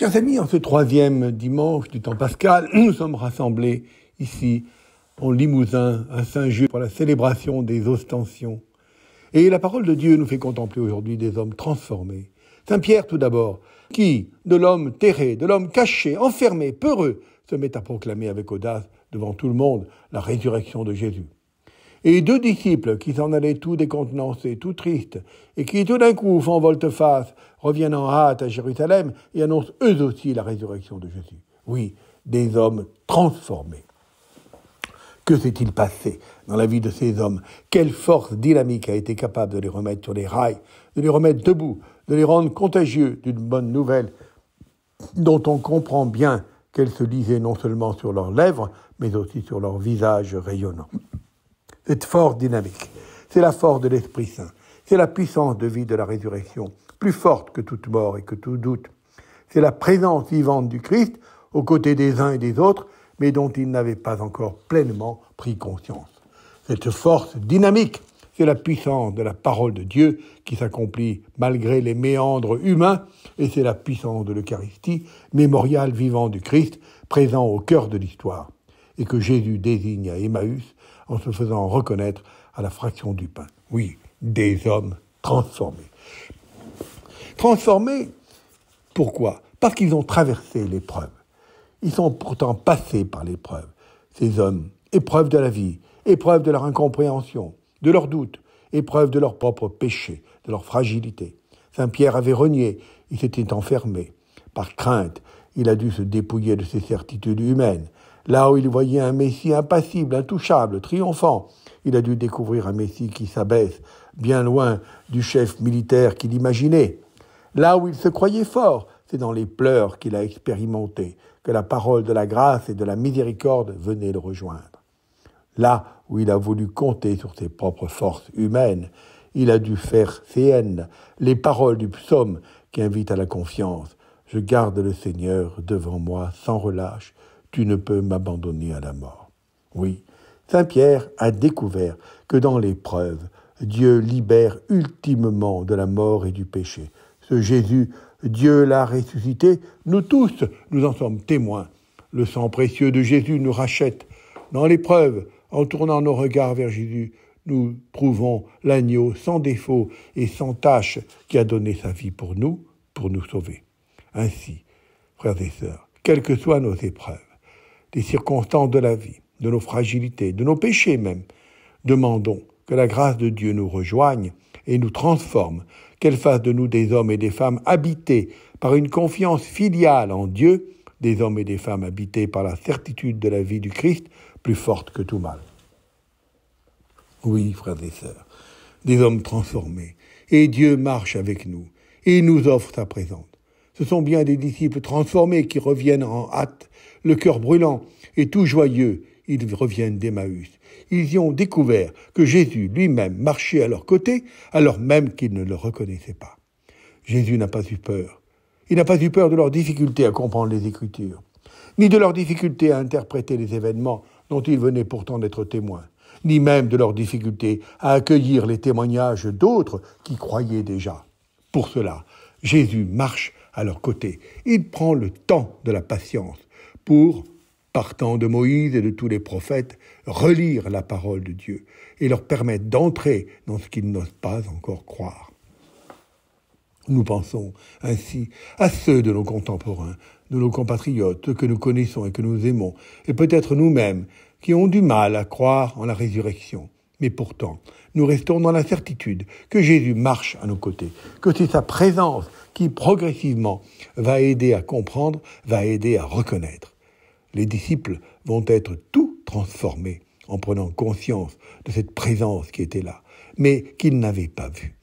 Chers amis, en ce troisième dimanche du temps pascal, nous sommes rassemblés ici en Limousin, à Saint-Just, pour la célébration des ostensions. Et la parole de Dieu nous fait contempler aujourd'hui des hommes transformés. Saint Pierre tout d'abord, qui, de l'homme terré, de l'homme caché, enfermé, peureux, se met à proclamer avec audace devant tout le monde la résurrection de Jésus. Et deux disciples qui s'en allaient tout décontenancés, tout tristes, et qui tout d'un coup font volte-face, reviennent en hâte à Jérusalem et annoncent eux aussi la résurrection de Jésus. Oui, des hommes transformés. Que s'est-il passé dans la vie de ces hommes Quelle force dynamique a été capable de les remettre sur les rails, de les remettre debout, de les rendre contagieux d'une bonne nouvelle dont on comprend bien qu'elle se lisait non seulement sur leurs lèvres, mais aussi sur leurs visages rayonnants cette force dynamique. C'est la force de l'Esprit Saint. C'est la puissance de vie de la résurrection, plus forte que toute mort et que tout doute. C'est la présence vivante du Christ aux côtés des uns et des autres, mais dont ils n'avaient pas encore pleinement pris conscience. Cette force dynamique, c'est la puissance de la parole de Dieu qui s'accomplit malgré les méandres humains, et c'est la puissance de l'Eucharistie, mémorial vivant du Christ, présent au cœur de l'histoire, et que Jésus désigne à Emmaüs en se faisant reconnaître à la fraction du pain. Oui, des hommes transformés. Transformés, pourquoi Parce qu'ils ont traversé l'épreuve. Ils sont pourtant passés par l'épreuve. Ces hommes, épreuve de la vie, épreuve de leur incompréhension, de leurs doutes, épreuve de leur propre péché, de leur fragilité. Saint Pierre avait renié, il s'était enfermé. Par crainte, il a dû se dépouiller de ses certitudes humaines, Là où il voyait un Messie impassible, intouchable, triomphant, il a dû découvrir un Messie qui s'abaisse, bien loin du chef militaire qu'il imaginait. Là où il se croyait fort, c'est dans les pleurs qu'il a expérimenté que la parole de la grâce et de la miséricorde venait le rejoindre. Là où il a voulu compter sur ses propres forces humaines, il a dû faire haines les paroles du psaume qui invitent à la confiance. Je garde le Seigneur devant moi sans relâche, tu ne peux m'abandonner à la mort. Oui, Saint Pierre a découvert que dans l'épreuve, Dieu libère ultimement de la mort et du péché. Ce Jésus, Dieu l'a ressuscité, nous tous, nous en sommes témoins. Le sang précieux de Jésus nous rachète. Dans l'épreuve, en tournant nos regards vers Jésus, nous trouvons l'agneau sans défaut et sans tache qui a donné sa vie pour nous, pour nous sauver. Ainsi, frères et sœurs, quelles que soient nos épreuves, des circonstances de la vie, de nos fragilités, de nos péchés même. Demandons que la grâce de Dieu nous rejoigne et nous transforme, qu'elle fasse de nous des hommes et des femmes habités par une confiance filiale en Dieu, des hommes et des femmes habités par la certitude de la vie du Christ, plus forte que tout mal. Oui, frères et sœurs, des hommes transformés. Et Dieu marche avec nous et nous offre sa présence. Ce sont bien des disciples transformés qui reviennent en hâte le cœur brûlant et tout joyeux, ils reviennent d'Emmaüs. Ils y ont découvert que Jésus lui-même marchait à leur côté, alors même qu'ils ne le reconnaissaient pas. Jésus n'a pas eu peur. Il n'a pas eu peur de leur difficulté à comprendre les Écritures, ni de leur difficulté à interpréter les événements dont ils venaient pourtant d'être témoins, ni même de leurs difficultés à accueillir les témoignages d'autres qui croyaient déjà. Pour cela, Jésus marche à leur côté. Il prend le temps de la patience pour, partant de Moïse et de tous les prophètes, relire la parole de Dieu et leur permettre d'entrer dans ce qu'ils n'osent pas encore croire. Nous pensons ainsi à ceux de nos contemporains, de nos compatriotes, que nous connaissons et que nous aimons, et peut-être nous-mêmes, qui ont du mal à croire en la résurrection. Mais pourtant, nous restons dans la certitude que Jésus marche à nos côtés, que c'est sa présence qui progressivement va aider à comprendre, va aider à reconnaître. Les disciples vont être tout transformés en prenant conscience de cette présence qui était là, mais qu'ils n'avaient pas vue.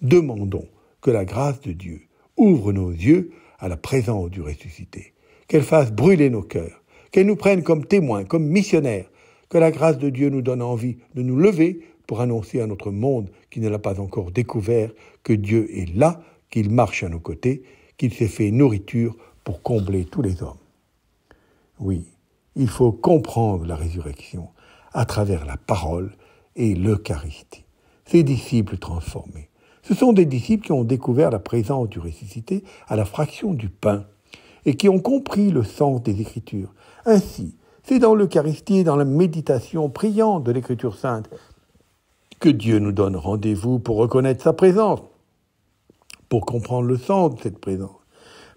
Demandons que la grâce de Dieu ouvre nos yeux à la présence du ressuscité, qu'elle fasse brûler nos cœurs, qu'elle nous prenne comme témoins, comme missionnaires, que la grâce de Dieu nous donne envie de nous lever pour annoncer à notre monde qui ne l'a pas encore découvert que Dieu est là, qu'il marche à nos côtés, qu'il s'est fait nourriture pour combler tous les hommes. Oui, il faut comprendre la résurrection à travers la parole et l'Eucharistie. Ces disciples transformés, ce sont des disciples qui ont découvert la présence du ressuscité à la fraction du pain et qui ont compris le sens des Écritures. Ainsi, c'est dans l'Eucharistie et dans la méditation priante de l'Écriture sainte que Dieu nous donne rendez-vous pour reconnaître sa présence, pour comprendre le sens de cette présence.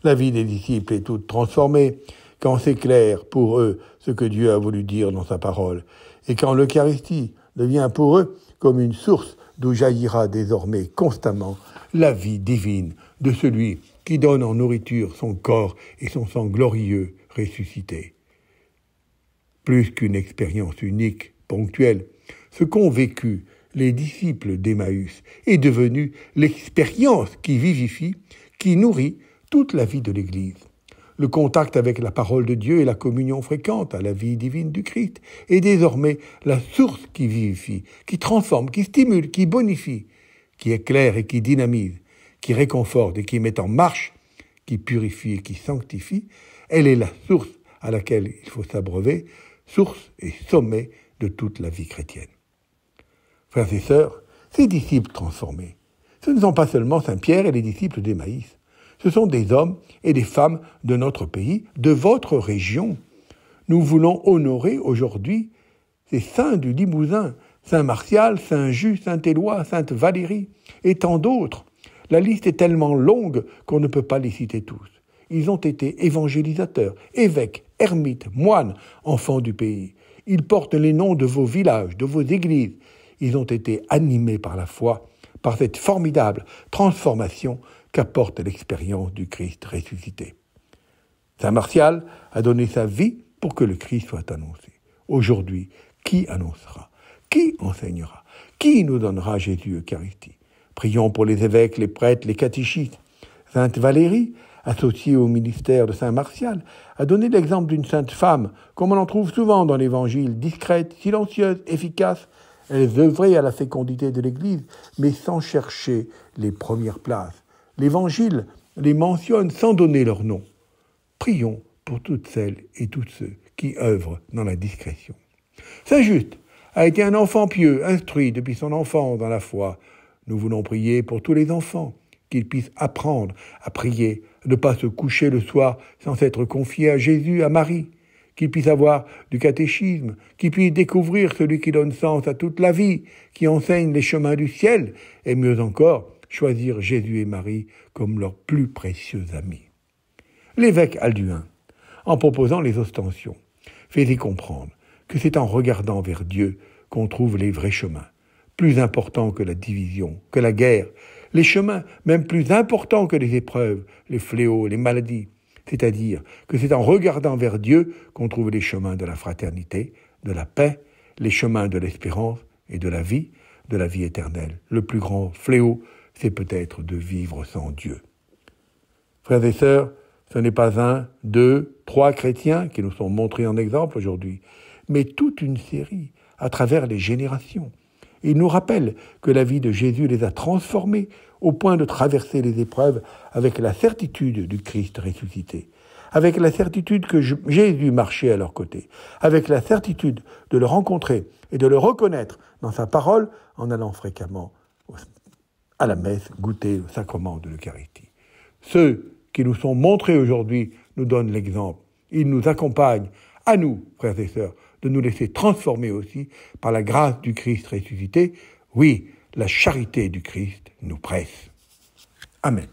La vie des disciples est toute transformée quand c'est clair pour eux ce que Dieu a voulu dire dans sa parole, et quand l'Eucharistie devient pour eux comme une source d'où jaillira désormais constamment la vie divine de celui qui donne en nourriture son corps et son sang glorieux ressuscité. Plus qu'une expérience unique, ponctuelle, ce qu'ont vécu les disciples d'Emmaüs est devenu l'expérience qui vivifie, qui nourrit toute la vie de l'Église le contact avec la parole de Dieu et la communion fréquente à la vie divine du Christ est désormais la source qui vivifie, qui transforme, qui stimule, qui bonifie, qui éclaire et qui dynamise, qui réconforte et qui met en marche, qui purifie et qui sanctifie. Elle est la source à laquelle il faut s'abreuver, source et sommet de toute la vie chrétienne. Frères et sœurs, ces disciples transformés, ce ne sont pas seulement Saint Pierre et les disciples d'Émaïs. Ce sont des hommes et des femmes de notre pays, de votre région. Nous voulons honorer aujourd'hui ces saints du Limousin, Saint Martial, Saint Just, Saint Éloi, Sainte Valérie et tant d'autres. La liste est tellement longue qu'on ne peut pas les citer tous. Ils ont été évangélisateurs, évêques, ermites, moines, enfants du pays. Ils portent les noms de vos villages, de vos églises. Ils ont été animés par la foi, par cette formidable transformation qu'apporte l'expérience du Christ ressuscité. Saint Martial a donné sa vie pour que le Christ soit annoncé. Aujourd'hui, qui annoncera Qui enseignera Qui nous donnera Jésus Eucharistie Prions pour les évêques, les prêtres, les catéchistes. Sainte Valérie, associée au ministère de Saint Martial, a donné l'exemple d'une sainte femme, comme on en trouve souvent dans l'Évangile, discrète, silencieuse, efficace. Elle œuvrait à la fécondité de l'Église, mais sans chercher les premières places l'Évangile les mentionne sans donner leur nom. Prions pour toutes celles et tous ceux qui œuvrent dans la discrétion. Saint Juste a été un enfant pieux, instruit depuis son enfance dans la foi. Nous voulons prier pour tous les enfants, qu'ils puissent apprendre à prier, ne pas se coucher le soir sans s'être confié à Jésus, à Marie, qu'ils puissent avoir du catéchisme, qu'ils puissent découvrir celui qui donne sens à toute la vie, qui enseigne les chemins du ciel, et mieux encore, choisir Jésus et Marie comme leurs plus précieux amis. L'évêque Alduin, en proposant les ostensions, faisait comprendre que c'est en regardant vers Dieu qu'on trouve les vrais chemins, plus importants que la division, que la guerre, les chemins même plus importants que les épreuves, les fléaux, les maladies, c'est-à-dire que c'est en regardant vers Dieu qu'on trouve les chemins de la fraternité, de la paix, les chemins de l'espérance et de la vie, de la vie éternelle, le plus grand fléau c'est peut-être de vivre sans Dieu. Frères et sœurs, ce n'est pas un, deux, trois chrétiens qui nous sont montrés en exemple aujourd'hui, mais toute une série à travers les générations. Ils nous rappellent que la vie de Jésus les a transformés au point de traverser les épreuves avec la certitude du Christ ressuscité, avec la certitude que Jésus marchait à leur côté, avec la certitude de le rencontrer et de le reconnaître dans sa parole en allant fréquemment au à la messe, goûter le sacrement de l'Eucharistie. Ceux qui nous sont montrés aujourd'hui nous donnent l'exemple. Ils nous accompagnent, à nous, frères et sœurs, de nous laisser transformer aussi par la grâce du Christ ressuscité. Oui, la charité du Christ nous presse. Amen.